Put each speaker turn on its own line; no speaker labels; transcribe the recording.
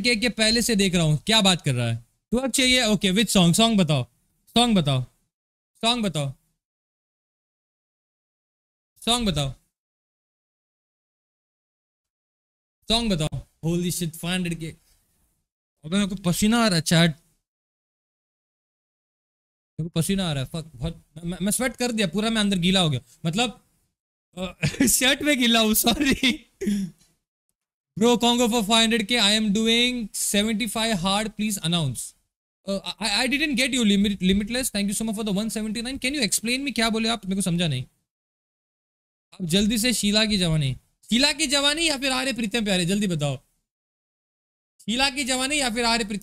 के, के पहले से देख रहा हूँ क्या बात कर रहा है तो अब चाहिए ओके विथ सॉन्ग सॉन्ग बताओ सॉन्ग
बताओ सॉन्ग बताओ सॉन्ग बताओ सॉन्ग बताओ होली शिट फाइंड हंड्रेड के अबे मेरे को पसीना आ रहा है चैट
मेरे को पसीना आ रहा है फक बहुत मैं, मैं स्वेट कर दिया पूरा मैं अंदर गीला हो गया मतलब शर्ट में गीला हूँ sorry Bro, Congo for 500k. I am doing 75 hard. Please announce. Uh, I, I didn't get you limit, limitless. Thank you so much for the 179. Can you explain me क्या बोले आप मेरे को समझा नहीं आप जल्दी
से शीला की जवानी शीला की जवानी या फिर आर्य प्रीतम प्यारे जल्दी बताओ शीला की जवानी या फिर आर्य प्रीतम